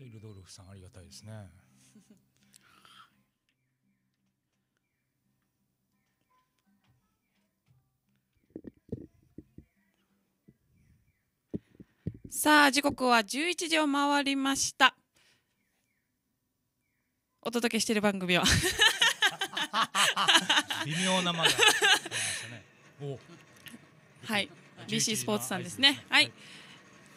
でルドルフさんありがたいですね。さあ時刻は11時を回りました。お届けしている番組は 微妙なまだ、ね、はい BC スポーツさんですねはい、はい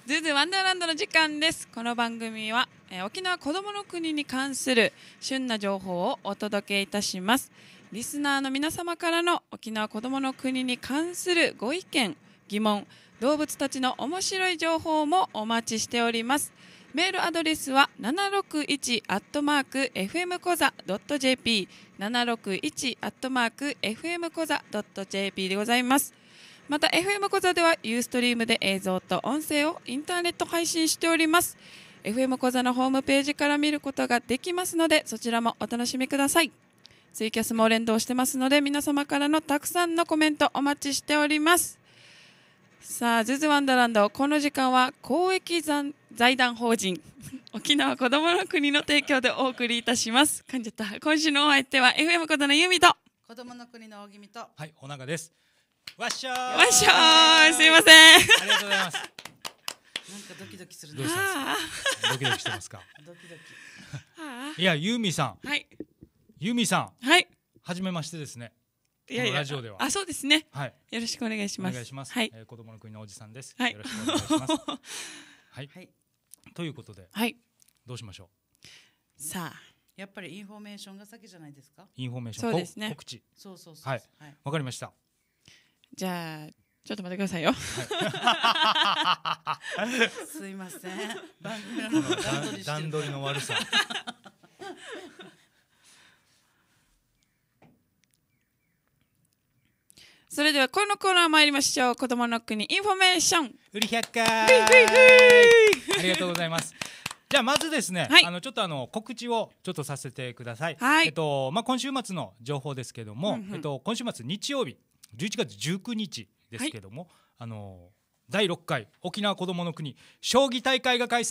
ズーズワンダーランドの時間ですこの番組は、えー、沖縄こどもの国に関する旬な情報をお届けいたしますリスナーの皆様からの沖縄こどもの国に関するご意見疑問動物たちの面白い情報もお待ちしておりますメールアドレスは761アットマーク FM コザ .jp761 アットマーク FM コザ .jp でございますまた FM 小座ではユーストリームで映像と音声をインターネット配信しております FM 小座のホームページから見ることができますのでそちらもお楽しみくださいツイキャスも連動してますので皆様からのたくさんのコメントお待ちしておりますさあ、ズズワンダランド、この時間は公益財団法人、沖縄こどもの国の提供でお送りいたします。感じた。今週のお相手は FM ことのゆみと、子どもの国の大君と、はい、お長です。わっしょーわっしょーすいませんありがとうございますなんかドキドキするどうしたドキドキしてますかドキドキいやユーミさんはいユーミさんはい初めましてですねいやいやラジオではあそうですねはいよろしくお願いしますお願いしますはい、え子供の国のおじさんですはいよろしくお願いします はいはいということではいどうしましょうさあやっぱりインフォメーションが先じゃないですかインフォメーションそうですね告知そうそうそうはいわかりましたじゃあちょっと待ってくださいよ。すいません。段取りの悪さ。それではこのコーナー参りましょう。子供の国インフォメーション。売り百科。ありがとうございます。じゃあまずですね、はい、あのちょっとあの告知をちょっとさせてください。はい、えっとまあ今週末の情報ですけども、うんうん、えっと今週末日曜日十一月十九日ですけども、はい、あの第六回沖縄子どもの国将棋大会が開催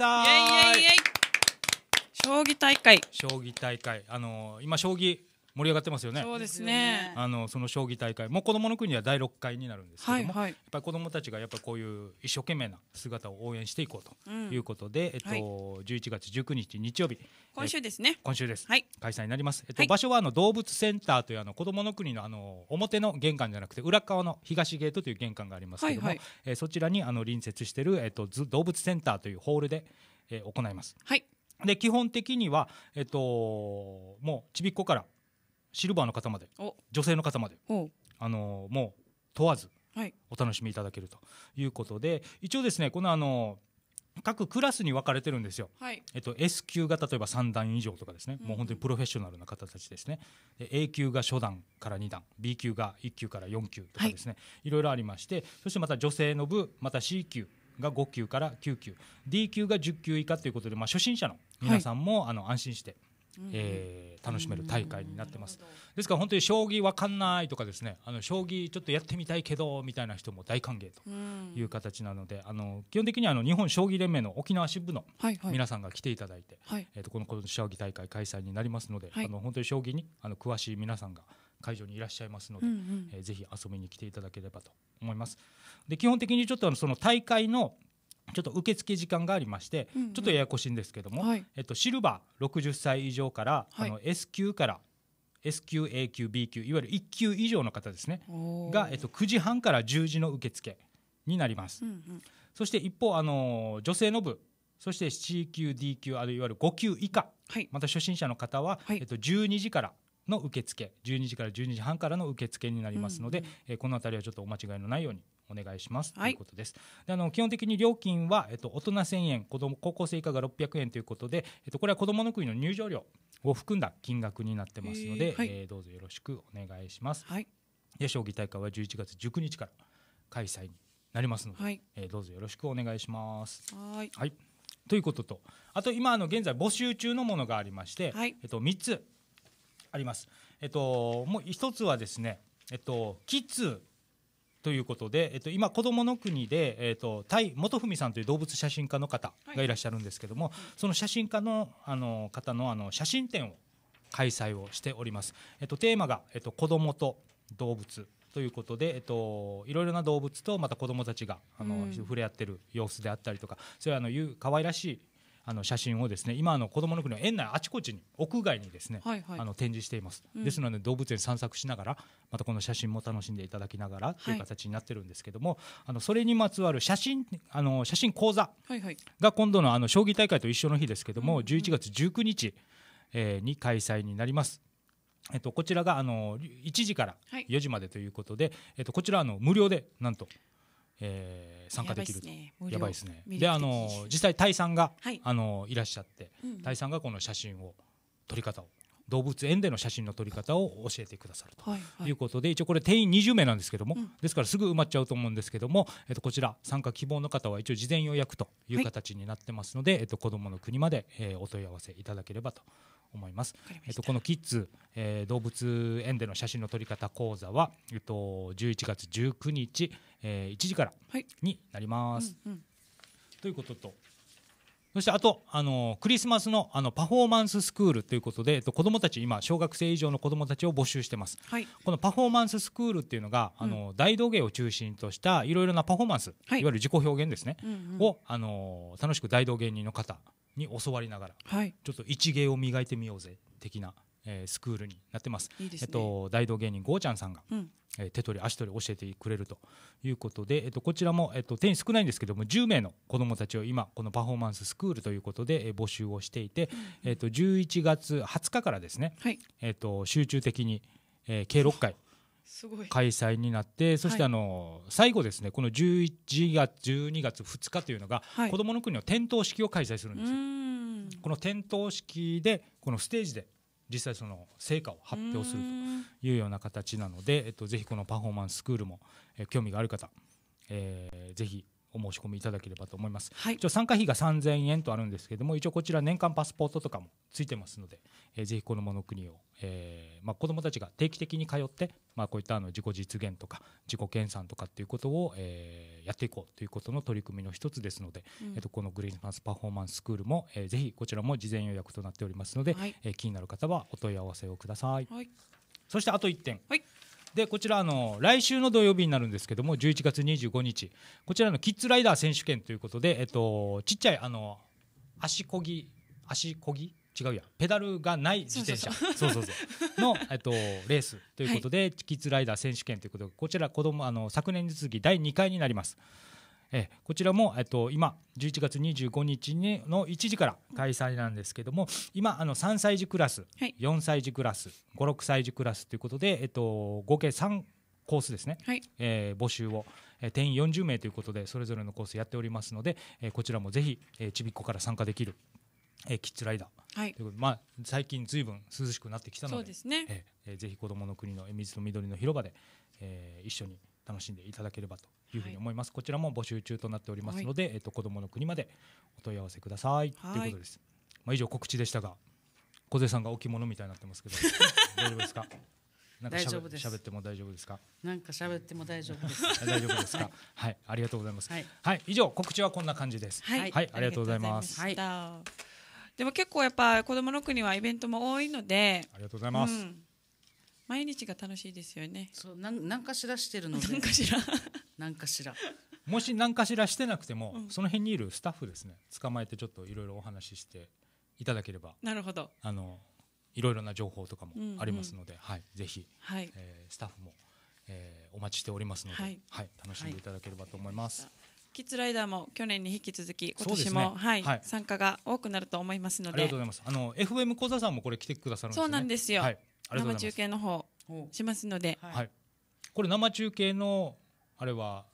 将棋大会将棋大会あの今将棋盛り上がってますよね。そうですね。あのその将棋大会もう子供の国は第六回になるんですけども、はいはい、やっぱり子供たちがやっぱこういう一生懸命な姿を応援していこうということで、うん、えっと、はい、月十九日日曜日今週ですね。今週です。はい、開催になります。えっと、はい、場所はあの動物センターというあの子供の国のあの表の玄関じゃなくて裏側の東ゲートという玄関がありますけども、はいはい、えー、そちらにあの隣接しているえっと動物センターというホールで、えー、行います。はい。で基本的には、えっと、もうちびっこからシルバーの方まで女性の方まであのもう問わずお楽しみいただけるということで、はい、一応ですねこのあの各クラスに分かれてるんですよ、はい、えっと、S 級が例えば3段以上とかですね、うん、もう本当にプロフェッショナルな方たちですね A 級が初段から2段 B 級が1級から4級とかですね、はい、いろいろありましてそしてまた女性の部また C 級が5級から9級 D 級が10級以下ということで、まあ、初心者の皆さんも、はい、あの安心してえー、楽しめる大会になってます。ですから本当に将棋わかんないとかですね、あの将棋ちょっとやってみたいけどみたいな人も大歓迎という形なので、あの基本的にあの日本将棋連盟の沖縄支部の皆さんが来ていただいて、はいはい、えっ、ー、とこのこの将棋大会開催になりますので、はい、あの本当に将棋にあの詳しい皆さんが会場にいらっしゃいますので、うんうん、えー、ぜひ遊びに来ていただければと思います。で基本的にちょっとその大会のちょっと受付時間がありまして、うんうん、ちょっとややこしいんですけども、はい、えっと、シルバー60歳以上から、はい、あの S 級から S 級 A 級 B 級いわゆる1級以上の方ですねが、えっと、9時半から10時の受付になります、うんうん、そして一方あの女性の部そして C 級 D 級あるいわゆる5級以下、はい、また初心者の方は、えっと、12時からの受付12時から12時半からの受付になりますので、うんうん、えー、この辺りはちょっとお間違いのないようにお願いします、ということですであの基本的に料金は、えっと、大人1000円子供高校生以下が600円ということで、えっと、これは子どもの国の入場料を含んだ金額になってますので、えーはい、えー、どうぞよろしくお願いします、はい、で将棋大会は11月19日から開催になりますので、はい、えー、どうぞよろしくお願いしますはいはいということとあと今あの現在募集中のものがありまして、はい、えっと、3つあります。えっと、もう1つはですね、えっと、キッズということで、えっと、今、子どもの国で、えっと、タイ元文さんという動物写真家の方がいらっしゃるんですけども、はい、その写真家のあの方のあの写真展を開催をしております。えっと、テーマが、えっと、子供と動物ということで、えっと、いろいろな動物とまた子どもたちがあの、うん、触れ合ってる様子であったりとかそれはあの可愛らしいあの写真をですね今の子どもの国の園内あちこちに屋外にですね、はいはい、あの展示しています、うん、ですので動物園散策しながらまたこの写真も楽しんでいただきながらという形になってるんですけども、はい、あのそれにまつわる写真あの写真講座が今度のあの将棋大会と一緒の日ですけども、11月19日、えー、に開催になります。えっと、こちらがあの1時から4時までということで、はい、えっと、こちらあの無料でなんとえー、参加できるとやばいですね。であの実際タイさんが、はい、あのいらっしゃって、うん、タイさんがこの写真を撮り方を動物園での写真の撮り方を教えてくださるということで、はいはい、一応これ定員20名なんですけども、うん、ですからすぐ埋まっちゃうと思うんですけども、えっと、こちら参加希望の方は一応事前予約という形になってますので、はい、えっと、子どもの国まで、えー、お問い合わせいただければと思います。えっと、このキッズ、えー、動物園での写真の撮り方講座は、えっと、11月19日、えー、1時からになります。はいうんうん、ということとそしてあと、あのクリスマスのあのパフォーマンススクールということで、えっと、子どもたち、今、小学生以上の子どもたちを募集してます、はい、このパフォーマンススクールっていうのが、あの大道芸を中心としたいろいろなパフォーマンス、はい、いわゆる自己表現ですね、うんうん、をあの楽しく大道芸人の方に教わりながら、はい、ちょっと一芸を磨いてみようぜ的なえー、スクールになってます。いいすね、えっと、大道芸人ゴーちゃんさんが、うん、えー、手取り足取り教えてくれるということで、えっと、こちらも、えっと、定員少ないんですけども10名の子どもたちを今このパフォーマンススクールということで、えー、募集をしていて、えっと、11月20日からですね、はい、えっと、集中的に、えー、計6回。開催になってそしてあの、はい、最後ですねこの11月12月2日というのが、はい、子どもの国の点灯式を開催するんですよ。この点灯式でこのステージで実際その成果を発表するというような形なので、えっと、ぜひこのパフォーマンススクールも、え興味がある方、えー、ぜひお申し込みいただければと思います、はい、一応参加費が3000円とあるんですけども一応こちら年間パスポートとかもついてますので、えー、ぜひこのもの国を、えーまあ、子どもたちが定期的に通って、まあ、こういったあの自己実現とか自己研鑽とかっていうことを、えー、やっていこうということの取り組みの一つですので、うん、えー、とこのグリーンパスパフォーマンススクールも、えー、ぜひこちらも事前予約となっておりますので、はい、えー、気になる方はお問い合わせをください。はい、そしてあと1点、はいでこちらあの来週の土曜日になるんですけども11月25日こちらのキッズライダー選手権ということで、えっと、ちっちゃいあの足こぎ足こぎ違うやペダルがない自転車そそそうううの、えっと、レースということで、はい、キッズライダー選手権ということでこちら子供あの昨年に続き第2回になります。えこちらも、えっと、今11月25日にの1時から開催なんですけども今あの3歳児クラス、はい、4歳児クラス56歳児クラスということで、えっと、合計3コースですね、はい、えー、募集を、えー、定員40名ということでそれぞれのコースやっておりますので、えー、こちらもぜひ、えー、ちびっこから参加できる、えー、キッズライダー、はい、ということで、まあ、最近ずいぶん涼しくなってきたのでそうですね、えぜひ子どもの国の水と緑の広場で、えー、一緒に楽しんでいただければというふうに思います、はい、こちらも募集中となっておりますので、はい、えっと、子供の国までお問い合わせください、ということです、まあ、以上告知でしたが小手さんが置物みたいになってますけど 大丈夫ですかなんかしゃべ喋っても大丈夫ですか。なんか喋っても大丈夫です。大丈夫ですか。はい、ありがとうございます。はい、はい、以上告知はこんな感じです。はい、はい、ありがとうございます。はい。でも結構やっぱ子供の国はイベントも多いので。ありがとうございます。うん毎日が楽しいですよねそうなん何かしらしてるので何かしら何かしらもし何かしらしてなくても、うん、その辺にいるスタッフですね捕まえてちょっといろいろお話ししていただければなるほどあのいろいろな情報とかもありますので、うんうん、はい、ぜひ、はいえー、スタッフも、えー、お待ちしておりますので、はい、はい、楽しんでいただければと思います。はい、キッズライダーも去年に引き続き今年も、ね、はい、はい、参加が多くなると思いますのでありがとうございますあの FM 講座さんもこれ来てくださるんです、ね、そうなんですよ、はい、生中継の方しますので、はい、これ生中継のあれは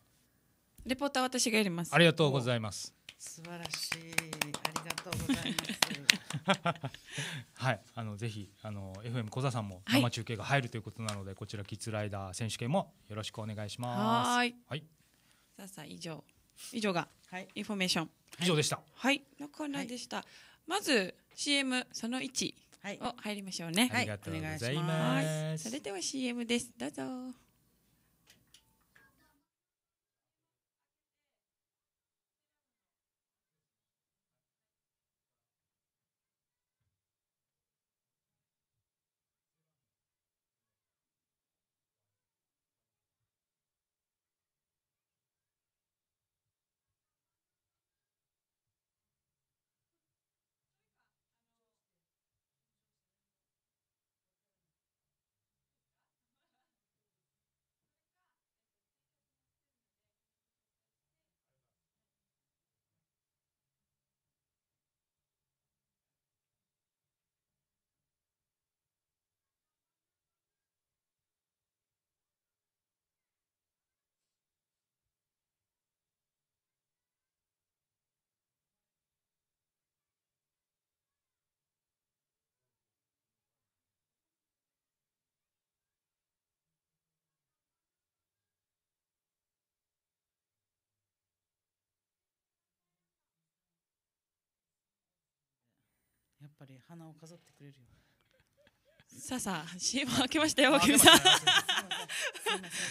レポーター私がやりますありがとうございます素晴らしいありがとうございます はいあのぜひあの FM 小座さんも生中継が入るということなので、はい、こちらキッズライダー選手権もよろしくお願いしますはいはいさあさあ以上以上が、はい、インフォメーション、以上でしたはいのコーナーでした、はい、まず CM その1はい、お入りましょうね。はい、ありがとうございます。はい、それでは CM です。どうぞ。ぱり花を飾ってくれるよさあさあ CM 開けましたよあ明美さん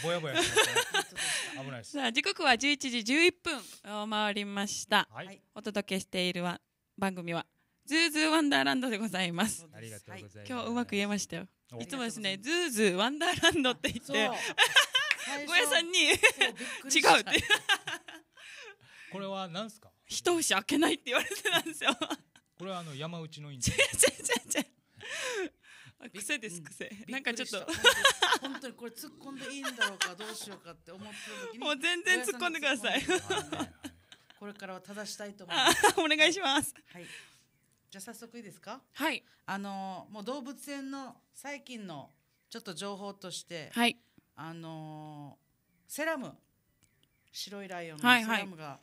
ぼやぼや危ないです。さあ時刻は十一時十一分を回りましたはい、お届けしているは番組はズーズーワンダーランドでございますありがとうございます。今日うまく言えましたよいつもですねズーズーワンダーランドって言ってゴヤ さんに違うってこれはな何すか。一押し開けないって言われてたんですよこれはあの山内のインタビュー 癖です癖、うん、なんかちょっと本当にこれ突っ込んでいいんだろうかどうしようかって思った時にもう全然突っ込んでください、これからは正したいと思いますお願いしますはいじゃあ早速いいですかはいあのもう動物園の最近のちょっと情報としてはいあのセラム白いライオンのセラムが、はいはい、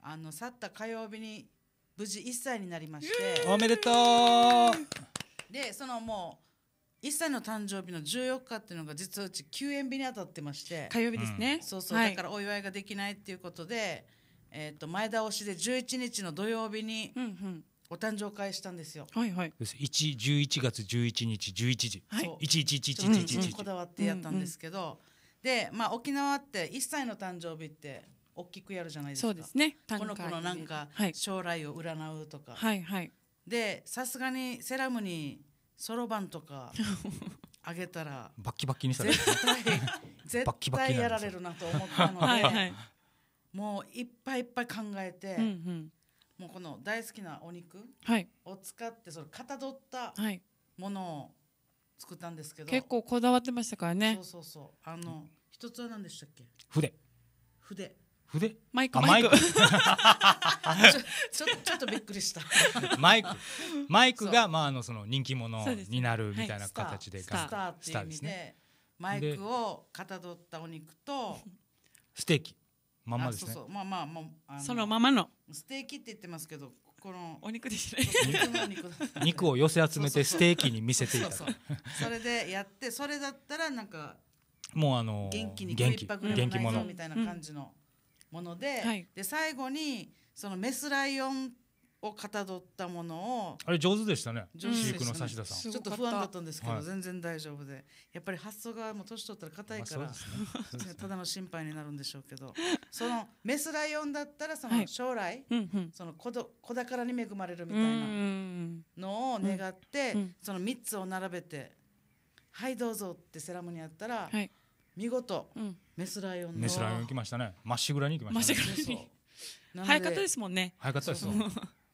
あの去った火曜日に無事1歳になりましておめでとうでそのもう1歳の誕生日の14日っていうのが実はうち休園日に当たってまして火曜日ですね、そうそう、はい、だからお祝いができないっていうことで、えー、と前倒しで11日の土曜日に、お誕生会したんですよ。はいはい。一十一月十一日十一時。はい。一一一一一一こだわってやったんですけど、でまあ沖縄って一歳の誕生日って大きくやるじゃないですか。そうですね。この子のなんか将来を占うとか。はいはい。でさすがにセラムにそろばんとか あげたらバッキバキにした絶対絶対やられるなと思ったのではい、もういっぱいいっぱい考えて、うんうん、もうこの大好きなお肉を使ってそのかたどったものを作ったんですけど、結構こだわってましたからねそうそうそうあの、うん、一つは何でしたっけ筆筆筆マイクマイク ちょ ちょっとびっくりした マイクマイクがまああのその人気者になるみたいな形で、はい、スターっていう意味ね、マイクをかたどったお肉とステーキままですねそうそうまあまああそのままのステーキって言ってますけどこのお肉ですね肉を寄せ集めてステーキに見せていたそれでやってそれだったらなんかもうあの元気に元気元気者みたいな感じの、うんものではい、で最後にそのメスライオンをかたどったものをあれ上手でしたね飼育のさん、ちょっと不安だったんですけど、はい、全然大丈夫でやっぱり発想がもう年取ったら硬いから、まあねただの心配になるんでしょうけどそのメスライオンだったらその将来、はいその子ど子宝に恵まれるみたいなのを願って、うんうん、その3つを並べて「はいどうぞ」ってセラムにやったら、はい、見事、うん、メスライオンメスライオン行きましたねまっしぐらに行きました、ね、まっしぐらに早かったですもんね早かったです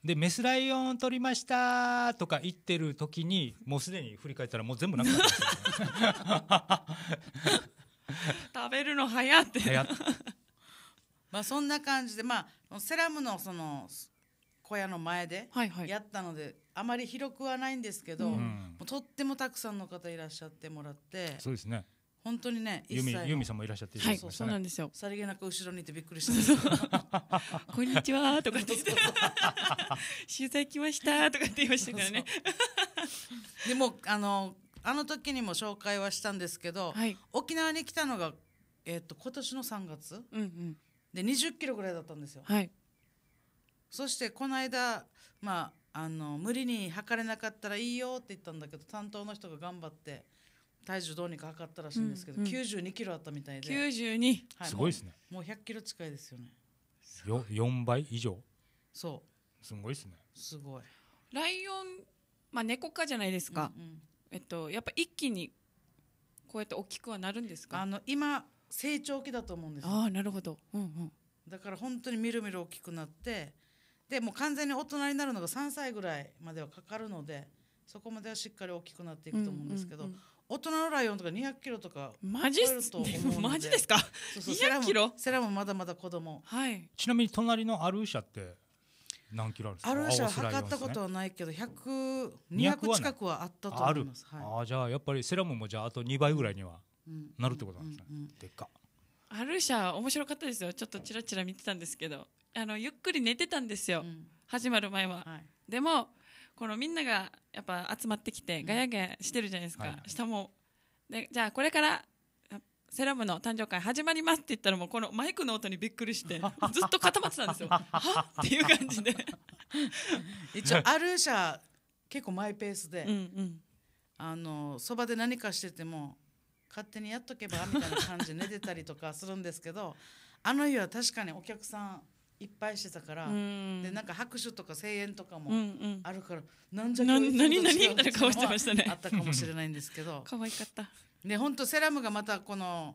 でメスライオン取りましたとか言ってる時にもうすでに振り返ったらもう全部なくなった食べるの早ってまあそんな感じでまあセラムのその小屋の前でやったので、あまり広くはないんですけど、とってもたくさんの方いらっしゃってもらってそうですね本当にねユミユミさんもいらっしゃって、はいそうなんですよさりげなく後ろにいてびっくりしたこんにちはとかって 取材来ましたとかって言いましたからねでもあのあの時にも紹介はしたんですけど、はい、沖縄に来たのがえっ、と今年の3月、うんうん、で20キロぐらいだったんですよ、はい、そしてこの間まああの無理に測れなかったらいいよって言ったんだけど担当の人が頑張って体重どうにか測ったらしいんですけど、九十二キロあったみたいで92、はすごいですねもう百キロ近いですよねよ4倍以上そうすごいですねすごいライオンまあ猫かじゃないですか、うんうん、えっとやっぱ一気にこうやって大きくはなるんですかあの今成長期だと思うんですああなるほど、うんうん、だから本当にみるみる大きくなってでも完全に大人になるのが三歳ぐらいまではかかるのでそこまではしっかり大きくなっていくと思うんですけど、うんうんうん、大人のライオンとか200キロとかマジマジですか200キロセラもまだまだ子供はいちなみに隣のアルーシャって何キロあるんですかアルーシャ測ったことはないけど100 200近くはあったと思いますあ,、はあじゃあやっぱりセラムもじゃああと2倍ぐらいにはなるってことなんですね、でっかアルーシャ面白かったですよちょっとちらちら見てたんですけどあのゆっくり寝てたんですよ、始まる前は、でもこのみんながやっぱ集まってきてガヤガヤしてるじゃないですか、はい、下もでじゃあこれからセラムの誕生会始まりますって言ったらもうこのマイクの音にびっくりして ずっと固まってたんですよ はっていう感じで 一応アルーシャ結構マイペースで、うんうん、あのそばで何かしてても勝手にやっとけばみたいな感じで寝てたりとかするんですけどあの日は確かにお客さんいっぱいしてたから、うん、でなんか拍手とか声援とかもあるから、うんうん、なんじゃ何何何みたいな顔してましたねあったかもしれないんですけど 可愛かったで本当セラムがまたこの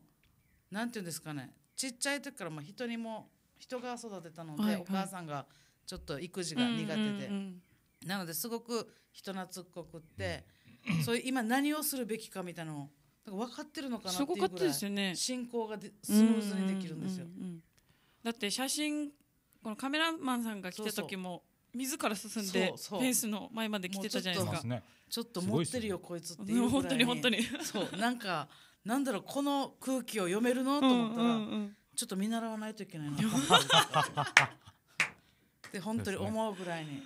なんていうんですかねちっちゃい時からまあ人にも人が育てたので、はいはい、お母さんがちょっと育児が苦手で、うんうんうん、なのですごく人懐っこくって、うん、そういう今何をするべきかみたいなのを分かってるのかなっていうぐらい進行がスムーズにできるんですよ。うんうんうんうんだって写真このカメラマンさんが来た時も自ら進んでフェンスの前まで来てたじゃないですかちょっと持ってるよ、こいつっていう本当に本当にそうなんかなんだろうこの空気を読めるのと思ったら、ちょっと見習わないといけないなって 本当に思うぐらいに。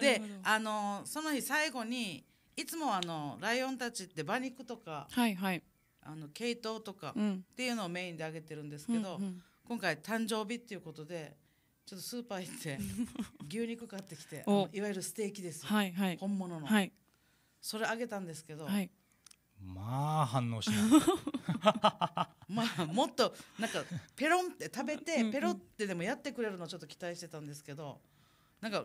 であのその日最後にいつもあのライオンたちって馬肉とか、はいはい、あの系統とかっていうのをメインであげてるんですけど、うんうん、今回誕生日っていうことでちょっとスーパー行って 牛肉買ってきていわゆるステーキです、はいはい、本物の、はい、それあげたんですけど、はい、まあ反応しない まあもっとなんかペロンって食べてペロってでもやってくれるのちょっと期待してたんですけどなんか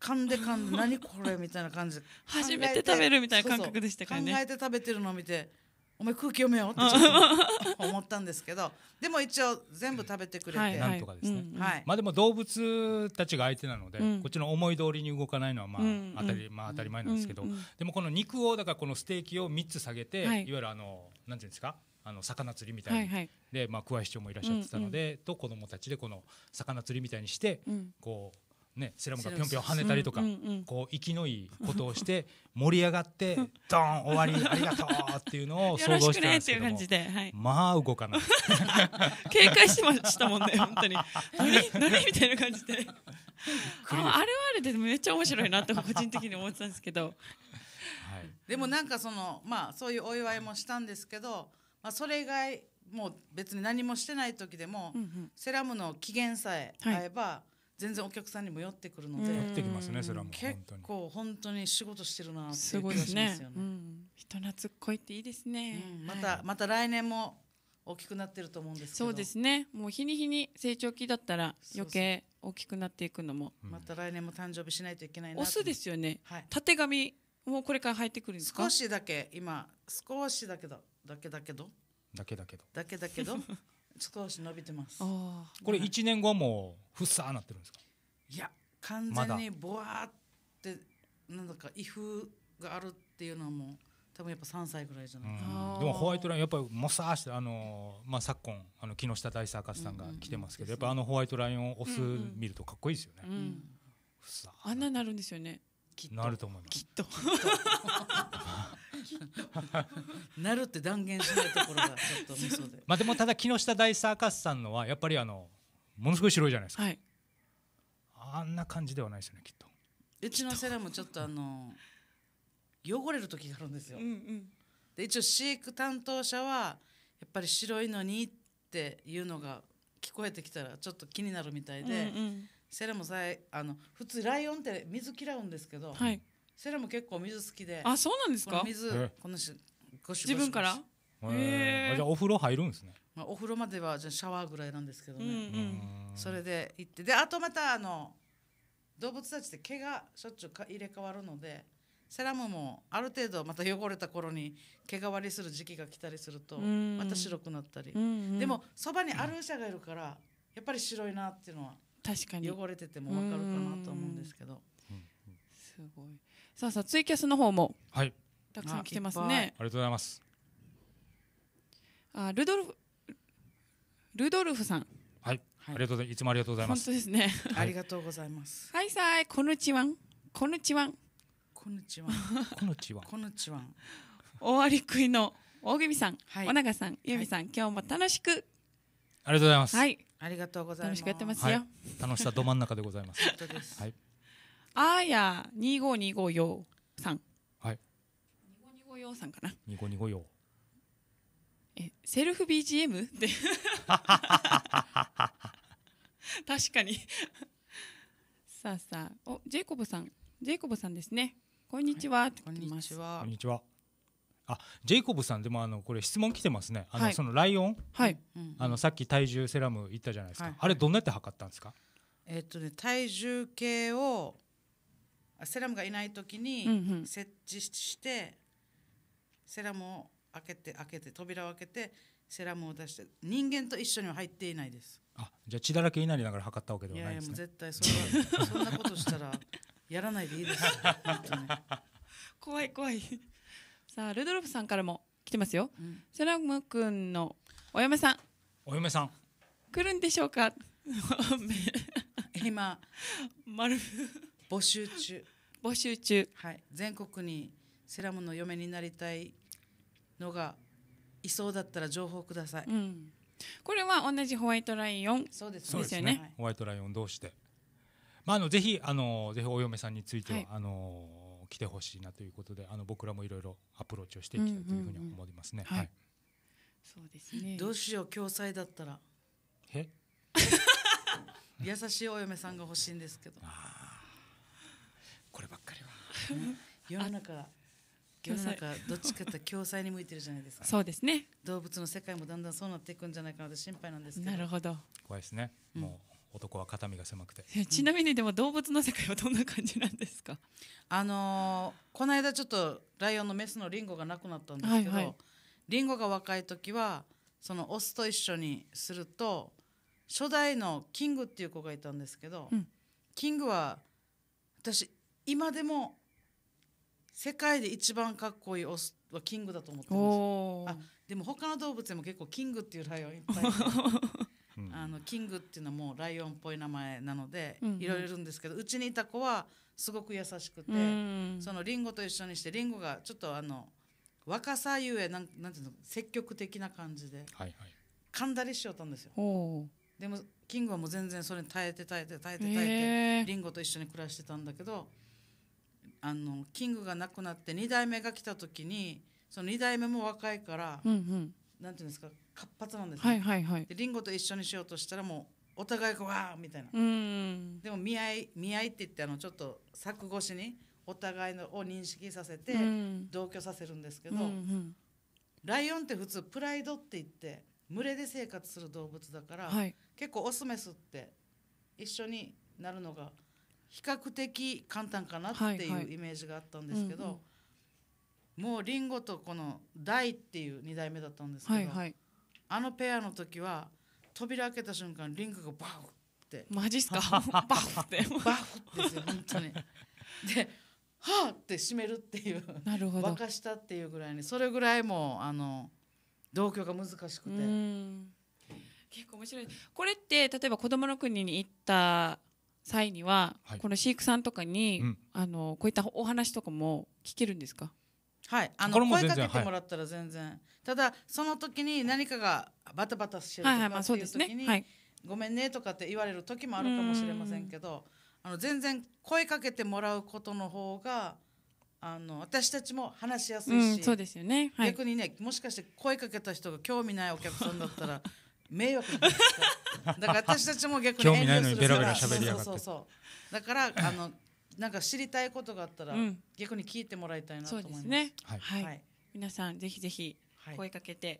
噛んで噛んで何これみたいな感じで 初めて食べるみたいな感覚でしたからね考えて食べてるのを見てお前空気読めよって 思ったんですけどでも一応全部食べてくれて、はいはい、なんとかですね、うんはい、まあでも動物たちが相手なので、うん、こっちの思い通りに動かないのはまあ当たり,、まあ、当たり前なんですけど、うんうん、でもこの肉をだからこのステーキを3つ下げて、はい、いわゆるあのなんていうんですかあの魚釣りみたいに、はいはい、でまあ、桑市長もいらっしゃってたので、うんうん、と子どもたちでこの魚釣りみたいにして、こうね、セラムがぴょんぴょん跳ねたりとか、うんうんうん、こう生きのいいことをして 盛り上がって ドン終わりありがとうっていうのを想像してたんですけども、はい、まあ動かない 警戒してましたもんね本当に何何みたいな感じでああるあるでめっちゃ面白いなと個人的に思ってたんですけど、はい、でもなんかそのまあそういうお祝いもしたんですけど、まあ、それ以外もう別に何もしてない時でも、うんうん、セラムの機嫌さえ合えば、はい全然お客さんにも寄ってくるので寄ってきますねそれはもう結構本当に仕事してるなっていう気がしますよね、ねうん、人懐っこいっていいですね、うん、また、はい、また来年も大きくなってると思うんですけどそうですねもう日に日に成長期だったら余計大きくなっていくのも、うん、また来年も誕生日しないといけないなオスですよね、はい、縦髪もうこれから入ってくるんですか少しだけ今少しだけどだけだけどだけだけどだけだけど 少し伸びてますこれ1年後もふっさなってるんですかいや完全にボワーってなんだか威風があるっていうのはもう多分やっぱ3歳ぐらいじゃないかでもホワイトラインやっぱりもさーしてあの、まあ、昨今あの木下大サーカスさんが来てますけど、うんうん、やっぱあのホワイトラインを押す、見るとかっこいいですよね、うん、あんななるんですよねなると思いますきっと なるって断言しないところがちょっとミソでまあでもただ木下大サーカスさんのはやっぱりあのものすごい白いじゃないですか、はい、あんな感じではないですよねきっとうちのセラもちょっとあの汚れる時があるんですよ、うんうん、で一応飼育担当者はやっぱり白いのにっていうのが聞こえてきたらちょっと気になるみたいで、うんうん、セラもさあの普通ライオンって水嫌うんですけど、はいセラも結構水好きであそうなんですか水このしごし。自分からええじゃお風呂入るんですねまあ、お風呂まではじゃシャワーぐらいなんですけどね、うんうん、それで行ってであとまたあの動物たちって毛がしょっちゅうか入れ替わるのでセラムもある程度また汚れた頃に毛が割りする時期が来たりするとまた白くなったり、でもそばにアルーシャがいるからやっぱり白いなっていうのは確かに汚れてても分かるかなと思うんですけど、すごいさあさあツイキャスの方もはいたくさん来てますねありがとうございますあルドルフルドルフさんはいありがとうございますいつもありがとうございます本当ですねありがとうございますはいさいこんにちはこんに ちはこんにちはこんにちはこんにちは大割食いの大組さん、はい、小永さん、ゆみさん、はい、今日も楽しく。ありがとうございます。はい、ありがとうございます。楽しくやってますよ。はい、楽しさど真ん中でございます。本当です。はい。あーや2525よさんはい2525よさんかな2525よえセルフ BGM って 確かにさあさあおジェイコブさんジェイコブさんですねこんにちは、はい、こんにちはこんにちはあジェイコブさんでもあのこれ質問来てますねあの、はい、そのライオン、はい、あのさっき体重セラム言ったじゃないですか、はい、あれどんなやって測ったんですかえー、っとね体重計をセラムがいない時に設置して、うんうん、セラムを開けて開けて扉を開けてセラムを出して人間と一緒には入っていないですあじゃあ血だらけになりながら測ったわけではないですねいやいやもう絶対そそんなことしたらやらないでいいですよ 怖い怖いさあルドルフさんからも来てますよ、うん、セラム君のお嫁さんお嫁さん来るんでしょうか今 マル募集中募集中はい全国にセラムの嫁になりたいのがいそうだったら情報ください、うん、これは同じホワイトライオンそうですよね、ねはい、ホワイトライオン同士でまああのぜひあのぜひお嫁さんについては、はい、あの来てほしいなということであの僕らもいろいろアプローチをしていきたいというふうに思いますね、うんうんうん、はい、そうですねどうしよう共済だったら 優しいお嫁さんが欲しいんですけどああ 世の中世の中どっちかって共済に向いてるじゃないですかそうですね動物の世界もだんだんそうなっていくんじゃないかなと心配なんですけどなるほど怖いですね、もう男は肩身が狭くてちなみにでも動物の世界はどんな感じなんですか、あのー、この間ちょっとライオンのメスのリンゴがなくなったんですけど、はいはい、リンゴが若い時はそのオスと一緒にすると初代のキングっていう子がいたんですけど、うん、キングは私今でも世界で一番かっこいいオスはキングだと思ってますあでも他の動物でも結構キングっていうライオンいっぱい あのキングっていうのはもうライオンっぽい名前なので、いろいろいるんですけどうちにいた子はすごく優しくて、そのリンゴと一緒にしてリンゴがちょっとあの若さゆえなんなんていうの積極的な感じで、か噛んだりしよったんですよ。でもキングはもう全然それに耐えて耐えて耐えて耐えて、リンゴと一緒に暮らしてたんだけど。あのキングが亡くなって2代目が来た時にその2代目も若いから、うんうん、なんていうんですか活発なんですね、はいはいはい、でリンゴと一緒にしようとしたらもうお互いがわーみたいなでも見合い見合いって言ってあのちょっと柵越しにお互いのを認識させて同居させるんですけど、うんうん、ライオンって普通プライドって言って群れで生活する動物だから、はい、結構オスメスって一緒になるのが比較的簡単かなっていうイメージがあったんですけど、はいはいうんうん、もうりんごとこの大っていう2代目だったんですけど、はいはい、あのペアの時は扉開けた瞬間リンゴがバフってマジっすか バフってバフってですよ本当に。ではあって閉めるっていうなるほど沸かしたっていうぐらいにそれぐらいもあの同居が難しくて。結構面白いこれって例えば「子どもの国」に行った際には、はい、この飼育さんとかに、うん、あのこういったお話とかも聞けるんですかはいあの声かけてもらったら全然、はい、ただその時に何かがバタバタしてるとかっていう時に、はいごめんねとかって言われる時もあるかもしれませんけどあの全然声かけてもらうことの方があの私たちも話しやすいし、うん、そうですよね、はい、逆にねもしかして声かけた人が興味ないお客さんだったら迷惑じないですか。だから私たちも逆に興味ないのにベラベラ喋りやがってだからあのなんか知りたいことがあったら、逆に聞いてもらいたいなと思います。すね、はい、はいはい皆さんぜひぜひ声かけて、はい、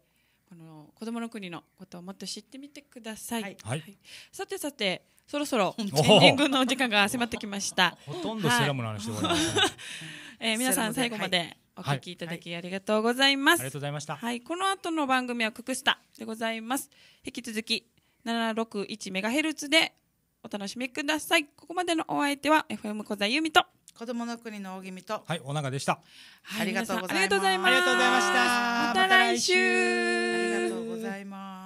この子供の国のことをもっと知ってみてください。はい。さてさて。そろそろエンディングの時間が迫ってきました。ほ とんどセラムの話終わりま え皆さん最後までお聞きいただきありがとうございます。ありがとうございました。はい、この後の番組はククスタでございます。引き続き7 6 1ヘルツでお楽しみください。ここまでのお相手は FM 小座由美と子供の国の大君とはい、お長でした。はいありがとうございます。ありがとうございました。また来週。ありがとうございます。